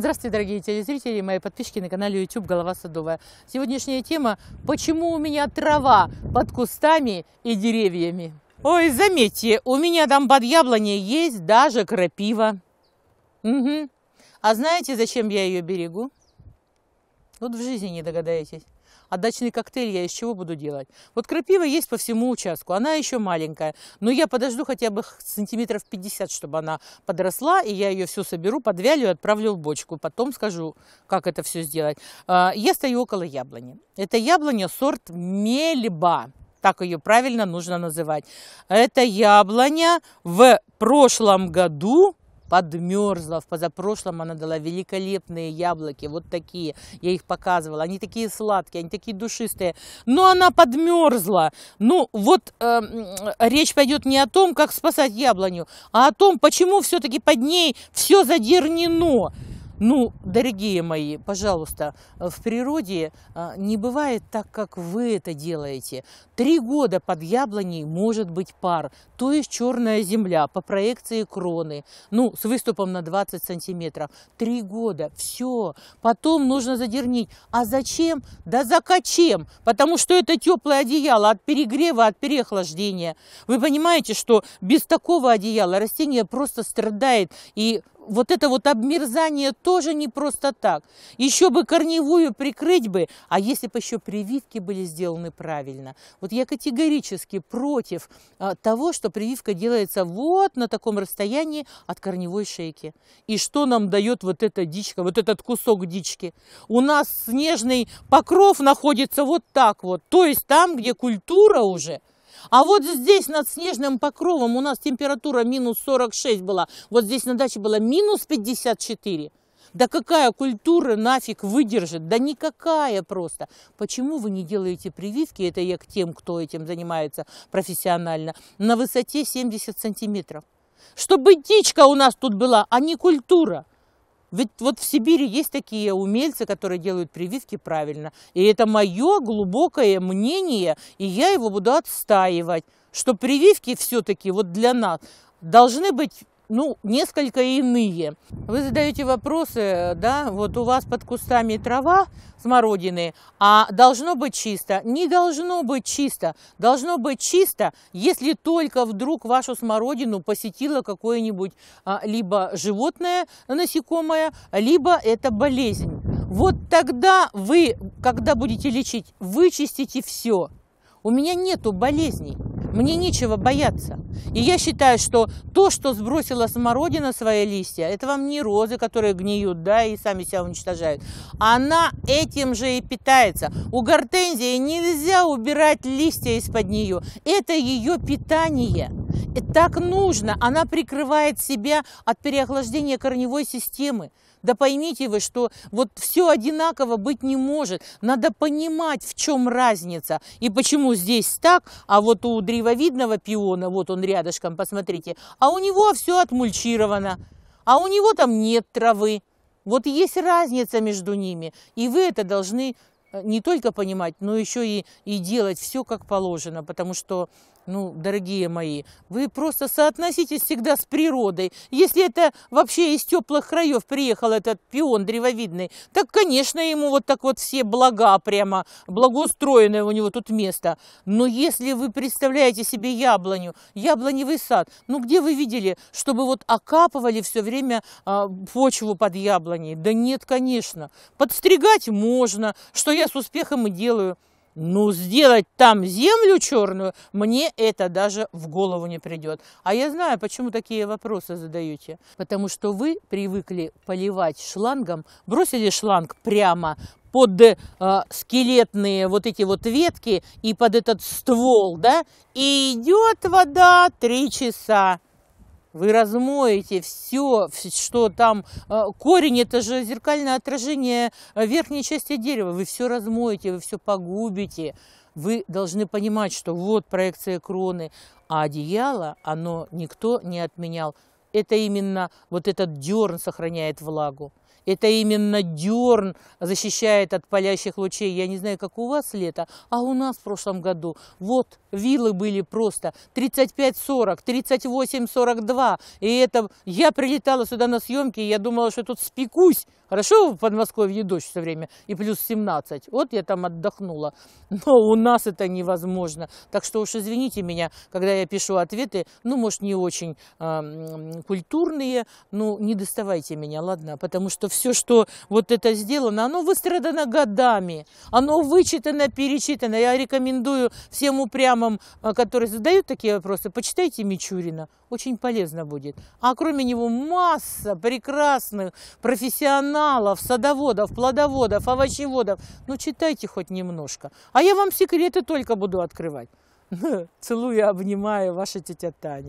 Здравствуйте, дорогие телезрители и мои подписчики на канале YouTube «Голова садовая». Сегодняшняя тема «Почему у меня трава под кустами и деревьями?» Ой, заметьте, у меня там под яблоней есть даже крапива. Угу. А знаете, зачем я ее берегу? Вот в жизни не догадаетесь. А дачный коктейль я из чего буду делать? Вот крапива есть по всему участку, она еще маленькая. Но я подожду хотя бы сантиметров 50, чтобы она подросла, и я ее все соберу, подвялю и отправлю в бочку. Потом скажу, как это все сделать. А, я стою около яблони. Это яблоня сорт мельба. Так ее правильно нужно называть. Это яблоня в прошлом году подмерзла. В позапрошлом она дала великолепные яблоки, вот такие. Я их показывала. Они такие сладкие, они такие душистые. Но она подмерзла. Ну, вот э, речь пойдет не о том, как спасать яблоню, а о том, почему все-таки под ней все задернено. Ну, дорогие мои, пожалуйста, э, в природе э, не бывает так, как вы это делаете. Три года под яблоней может быть пар, то есть черная земля по проекции кроны, ну, с выступом на 20 сантиметров. Три года, все. Потом нужно задернить. А зачем? Да закачем, потому что это теплое одеяло от перегрева, от переохлаждения. Вы понимаете, что без такого одеяла растение просто страдает и вот это вот обмерзание тоже не просто так. Еще бы корневую прикрыть бы, а если бы еще прививки были сделаны правильно. Вот я категорически против а, того, что прививка делается вот на таком расстоянии от корневой шейки. И что нам дает вот эта дичка, вот этот кусок дички? У нас снежный покров находится вот так вот, то есть там, где культура уже, а вот здесь над снежным покровом у нас температура минус 46 была. Вот здесь на даче было минус 54. Да какая культура нафиг выдержит? Да никакая просто. Почему вы не делаете прививки? Это я к тем, кто этим занимается профессионально. На высоте 70 сантиметров. Чтобы дичка у нас тут была, а не культура. Ведь вот в Сибири есть такие умельцы, которые делают прививки правильно. И это мое глубокое мнение, и я его буду отстаивать, что прививки все-таки вот для нас должны быть ну, несколько иные. Вы задаете вопросы, да, вот у вас под кустами трава смородины, а должно быть чисто. Не должно быть чисто. Должно быть чисто, если только вдруг вашу смородину посетило какое-нибудь а, либо животное, насекомое, либо это болезнь. Вот тогда вы, когда будете лечить, вычистите все. У меня нету болезней. Мне нечего бояться. И я считаю, что то, что сбросила смородина свои листья, это вам не розы, которые гниют, да, и сами себя уничтожают. Она этим же и питается. У гортензии нельзя убирать листья из-под нее. Это ее питание. И так нужно. Она прикрывает себя от переохлаждения корневой системы. Да поймите вы, что вот все одинаково быть не может. Надо понимать, в чем разница. И почему здесь так, а вот у древовидного пиона, вот он рядышком, посмотрите, а у него все отмульчировано, а у него там нет травы. Вот есть разница между ними. И вы это должны э, не только понимать, но еще и, и делать все как положено, потому что ну, дорогие мои, вы просто соотноситесь всегда с природой. Если это вообще из теплых краев приехал этот пион древовидный, так, конечно, ему вот так вот все блага прямо, благоустроенное у него тут место. Но если вы представляете себе яблоню, яблоневый сад, ну где вы видели, чтобы вот окапывали все время а, почву под яблоней? Да нет, конечно. Подстригать можно, что я с успехом и делаю. Ну, сделать там землю черную, мне это даже в голову не придет. А я знаю, почему такие вопросы задаете. Потому что вы привыкли поливать шлангом, бросили шланг прямо под э, скелетные вот эти вот ветки и под этот ствол, да, и идет вода три часа. Вы размоете все, что там э, корень, это же зеркальное отражение э, верхней части дерева. Вы все размоете, вы все погубите. Вы должны понимать, что вот проекция кроны, а одеяло, оно никто не отменял. Это именно вот этот дерн сохраняет влагу. Это именно дерн защищает от палящих лучей. Я не знаю, как у вас лето, а у нас в прошлом году. Вот вилы были просто 35-40, 38-42. И это я прилетала сюда на съемки, и я думала, что тут спекусь. Хорошо в Подмосковье дождь все время и плюс 17. Вот я там отдохнула. Но у нас это невозможно. Так что уж извините меня, когда я пишу ответы, ну, может, не очень э, культурные, но ну, не доставайте меня, ладно? Потому что все, что вот это сделано, оно выстрадано годами, оно вычитано, перечитано. Я рекомендую всем упрямым, э, которые задают такие вопросы, почитайте Мичурина, очень полезно будет. А кроме него масса прекрасных профессионалов, садоводов, плодоводов, овощеводов. Ну, читайте хоть немножко. А я вам секреты только буду открывать. Целую, обнимаю, ваша тетя Таня.